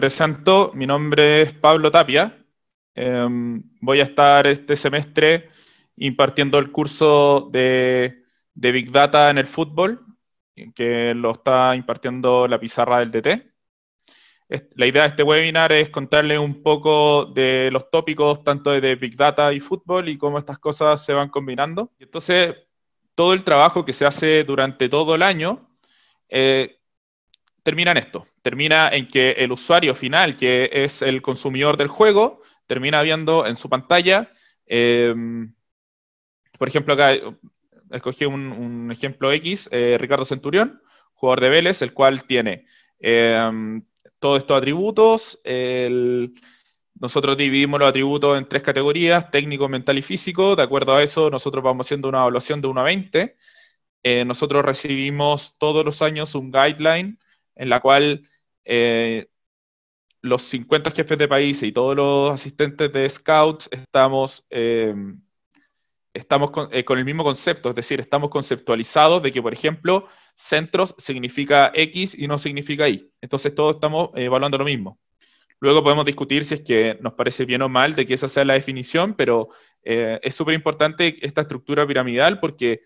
presento, mi nombre es Pablo Tapia. Em, voy a estar este semestre impartiendo el curso de, Big Data en el fútbol, que lo está impartiendo la pizarra del DT. La idea de este webinar es contarle un poco de los tópicos tanto de Big Data y fútbol y cómo estas cosas se van combinando. Entonces, todo el trabajo que se hace durante todo el año eh, termina en esto, termina en que el usuario final, que es el consumidor del juego, termina viendo en su pantalla, em, por ejemplo, acá escogí un, ejemplo X, eh, Ricardo Centurión, jugador de Vélez, el cual tiene em, todos estos atributos, nosotros dividimos los atributos en tres categorías, técnico, mental y físico, de acuerdo a eso nosotros vamos haciendo una evaluación de 1 a 20, eh, nosotros recibimos todos los años un guideline, en la cual eh, los 50 jefes de países y todos los asistentes de Scouts estamos, eh, estamos eh, con, el mismo concepto, es decir, estamos conceptualizados de que, por ejemplo, centros significa X y no significa Y. Entonces todos estamos evaluando lo mismo. Luego podemos discutir si es que nos parece bien o mal de que esa sea la definición, pero es súper importante esta estructura piramidal porque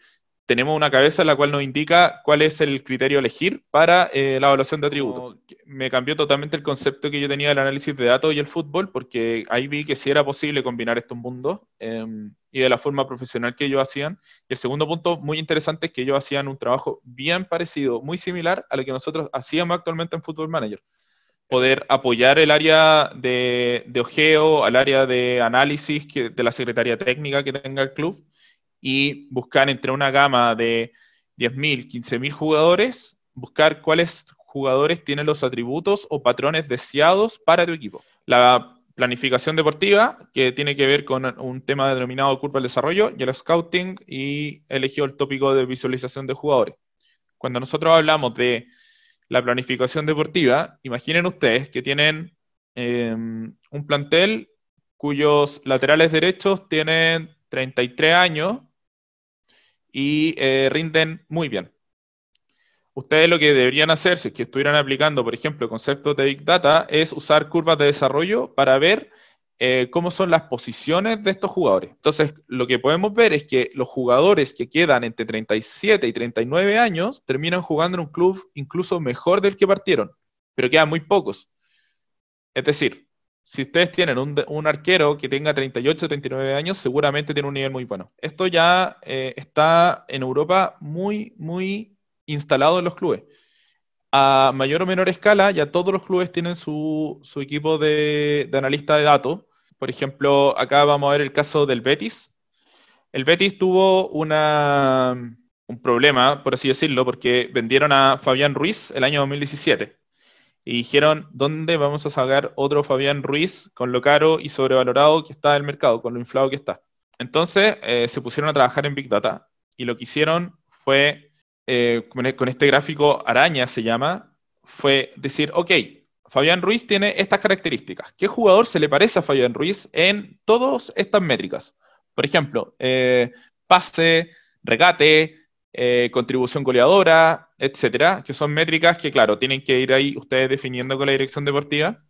tenemos una cabeza la cual nos indica cuál es el criterio a elegir para eh, la evaluación de atributos. Me cambió totalmente el concepto que yo tenía del análisis de datos y el fútbol, porque ahí vi que sí era posible combinar estos mundos em, y de la forma profesional que ellos hacían. Y el segundo punto muy interesante es que ellos hacían un trabajo bien parecido, muy similar al que nosotros hacíamos actualmente en Fútbol Manager. Poder apoyar el área de, ojeo, al área de análisis de la secretaría técnica que tenga el club y buscar entre una gama de 10.000, 15.000 jugadores, buscar cuáles jugadores tienen los atributos o patrones deseados para tu equipo. La planificación deportiva, que tiene que ver con un tema denominado curva del desarrollo, y el scouting, y elegido el tópico de visualización de jugadores. Cuando nosotros hablamos de la planificación deportiva, imaginen ustedes que tienen em, un plantel cuyos laterales derechos tienen 33 años y eh, rinden muy bien. Ustedes lo que deberían hacer, si es que estuvieran aplicando, por ejemplo, el concepto de Big Data, es usar curvas de desarrollo para ver eh, cómo son las posiciones de estos jugadores. Entonces, lo que podemos ver es que los jugadores que quedan entre 37 y 39 años terminan jugando en un club incluso mejor del que partieron, pero quedan muy pocos. Es decir, si ustedes tienen un, arquero que tenga 38, 39 años, seguramente tiene un nivel muy bueno. Esto ya eh, está en Europa muy, muy instalado en los clubes. A mayor o menor escala, ya todos los clubes tienen su, equipo de, de, analista de datos. Por ejemplo, acá vamos a ver el caso del Betis. El Betis tuvo una, un problema, por así decirlo, porque vendieron a Fabián Ruiz el año 2017 y dijeron, ¿dónde vamos a sacar otro Fabián Ruiz con lo caro y sobrevalorado que está el mercado, con lo inflado que está? Entonces eh, se pusieron a trabajar en Big Data y lo que hicieron fue, eh, e, con este gráfico araña se llama, fue decir, ok, Fabián Ruiz tiene estas características. ¿Qué jugador se le parece a Fabián Ruiz en todas estas métricas? Por ejemplo, eh, pase, regate, eh, contribución goleadora, etcétera, que son métricas que, claro, tienen que ir ahí ustedes definiendo con la dirección deportiva.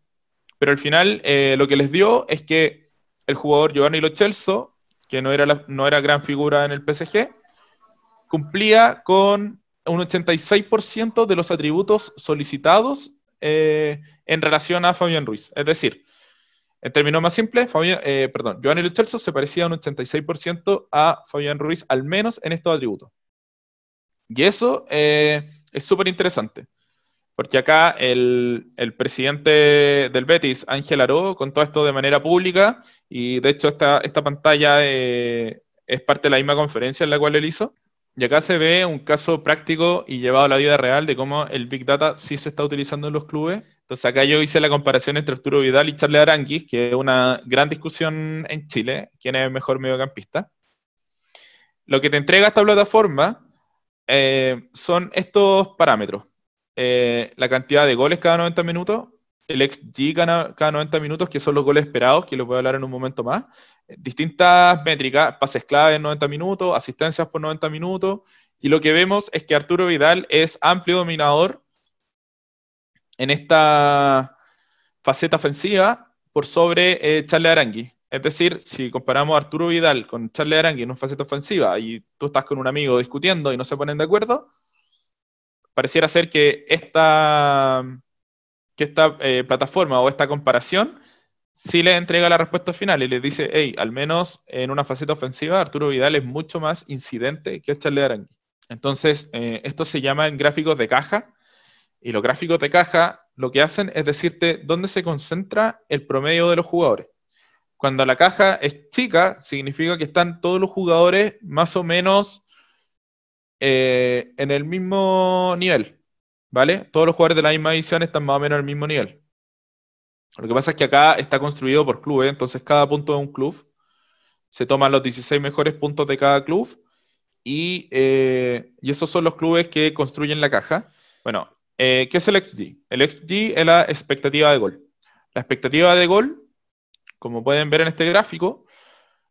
Pero al final, eh, lo que les dio es que el jugador Giovanni Lo que no era, no era gran figura en el PSG, cumplía con un 86% de los atributos solicitados eh, en relación a Fabián Ruiz. Es decir, en términos más simples, Giovanni Lochelso se parecía un 86% a Fabián Ruiz, al menos en estos atributos. Y eso eh, es súper interesante, porque acá el, presidente del Betis, Ángel Aró, contó esto de manera pública y de hecho esta, esta pantalla eh, es parte de la misma conferencia en la cual él hizo. Y acá se ve un caso práctico y llevado a la vida real de cómo el Big Data sí se está utilizando en los clubes. Entonces acá yo hice la comparación entre Arturo Vidal y Charles Aranguis, que es una gran discusión en Chile, quién es el mejor mediocampista. Lo que te entrega esta plataforma eh, son estos parámetros. Eh, la cantidad de goles cada 90 minutos, el XG cada, 90 minutos, que son los goles esperados, que les voy a hablar en un momento más, eh, distintas métricas, pases clave en 90 minutos, asistencias por 90 minutos, y lo que vemos es que Arturo Vidal es amplio dominador en esta faceta ofensiva por sobre eh, Arangui. Es decir, si comparamos a Arturo Vidal con Charlie Arangui en una faceta ofensiva y tú estás con un amigo discutiendo y no se ponen de acuerdo, pareciera ser que esta, esta eh, plataforma o esta comparación sí le entrega la respuesta final y le dice, hey, al menos en una faceta ofensiva Arturo Vidal es mucho más incidente que Charlie Arangui. Entonces, eh, esto se en gráficos de caja y los gráficos de caja lo que hacen es decirte dónde se concentra el promedio de los jugadores. Cuando la caja es chica, significa que están todos los jugadores más o menos eh, en el mismo nivel, ¿vale? Todos los jugadores de la misma edición están más o menos en el mismo nivel. Lo que pasa es que acá está construido por clubes, ¿eh? entonces cada punto de un club. Se toman los 16 mejores puntos de cada club eh, y, esos son los clubes que construyen la caja. Bueno, ¿qué es el XG? El XG es la expectativa de gol. La expectativa de gol como pueden ver en este gráfico,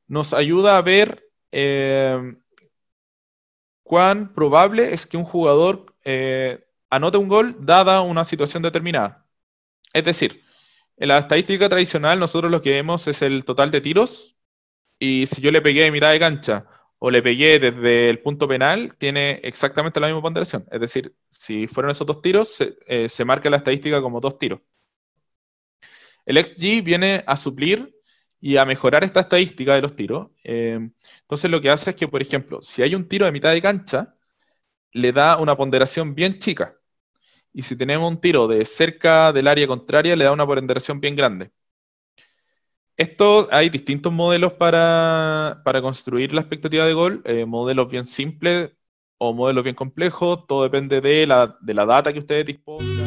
nos ayuda a ver eh, cuán probable es que un jugador eh, anote un gol dada una situación determinada. Es decir, en la estadística tradicional nosotros lo que vemos es el total de tiros y si yo le pegué de mitad de cancha o le pegué desde el punto penal, tiene exactamente la misma ponderación. Es decir, si fueron esos dos tiros, se eh, marca la estadística como dos tiros. El XG viene a suplir y a mejorar esta estadística de los tiros. Eh, entonces lo que hace es que, por ejemplo, si hay un tiro de mitad de cancha, le da una ponderación bien chica. Y si tenemos un tiro de cerca del área contraria, le da una ponderación bien grande. Esto hay distintos modelos para, construir la expectativa de gol, eh, modelos bien simples o modelos bien complejos, todo depende de la, de la data que ustedes disponen